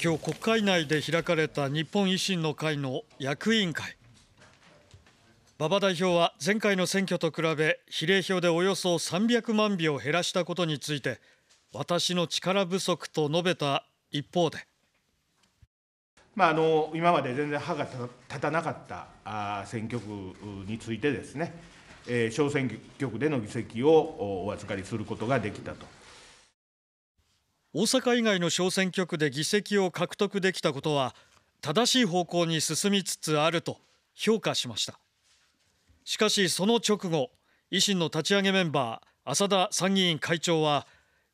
今日国会内で開かれた日本維新の会の役員会馬場代表は前回の選挙と比べ比例票でおよそ300万票減らしたことについて私の力不足と述べた一方でまあ、あの今まで全然歯が立たなかったあ選挙区についてですね、えー、小選挙区での議席をお預かりすることができたと。大阪以外の小選挙区で議席を獲得できたことは正しい方向に進みつつあると評価しましたしかしその直後維新の立ち上げメンバー浅田参議院会長は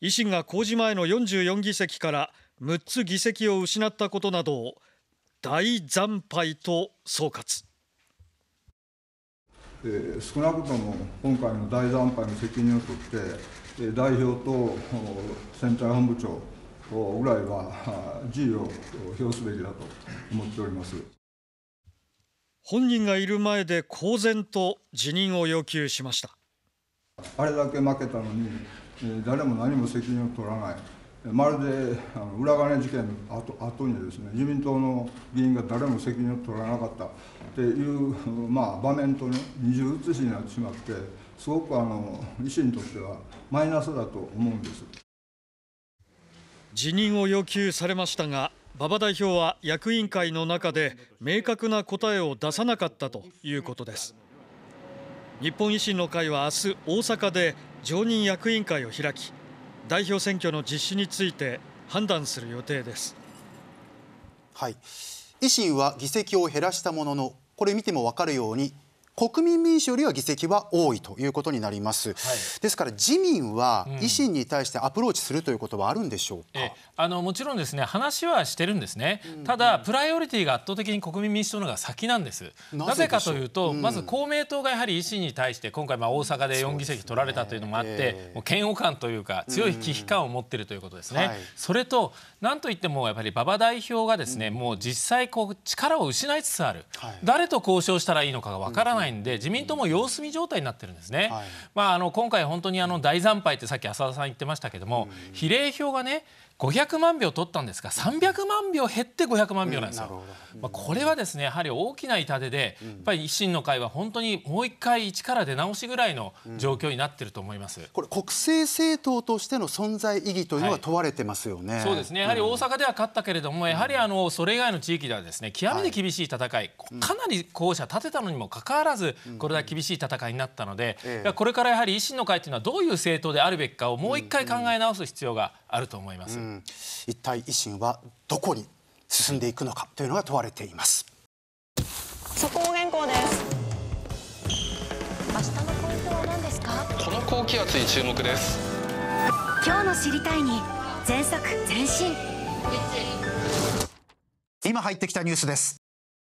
維新が公示前の44議席から6つ議席を失ったことなどを大惨敗と総括え少なくとも今回の大惨敗の責任を取って代表と選対本部長ぐらいは辞意を表すべきだと思っております本人がいる前で公然と辞任を要求しましたあれだけ負けたのに誰も何も責任を取らないまるで裏金事件の後後にですね自民党の議員が誰も責任を取らなかったっていう、まあ、場面と、二重写しになってしまって。すごくあの維新としてはマイナスだと思うんです辞任を要求されましたが馬場代表は役員会の中で明確な答えを出さなかったということです日本維新の会は明日大阪で常任役員会を開き代表選挙の実施について判断する予定ですはい維新は議席を減らしたもののこれ見てもわかるように国民民主よりは議席は多いということになります、はい、ですから自民は維新に対してアプローチするということはあるんでしょうか、うん、あのもちろんですね話はしてるんですね、ただプライオリティが圧倒的に国民民主党の方が先なんですなぜかというと、うん、まず公明党がやはり維新に対して今回まあ大阪で4議席取られたというのもあって、ねえー、もう嫌悪感というか強い危機感を持っているということですね、うんはい、それと何といってもやっぱり馬場代表がですね、もう実際こう力を失いつつある、はい、誰と交渉したらいいのかがわからないないんで自民党も様子見状態になってるんですね。はい、まああの今回本当にあの大惨敗ってさっき浅田さん言ってましたけども、比例票がね500万票取ったんですが300万票減って500万票なんですよ、うん、まあ、これはですねやはり大きな痛手で、やっぱり維新の会は本当にもう一回一から出直しぐらいの状況になってると思います、これ国政政党としての存在意義というのは問われてますよね、はい、そうですねやはり大阪では勝ったけれども、やはりあのそれ以外の地域ではですね極めて厳しい戦い、はい、かなり候補者立てたのにもかかわらずこれだけ厳しい戦いになったので、これからやはり維新の会というのはどういう政党であるべきかをもう一回考え直す必要が、うんあると思います、うん、一体維新はどこに進んでいくのかというのが問われています速報原稿です明日のポイントは何ですかこの高気圧に注目です今日の知りたいに全速前進今入ってきたニュースです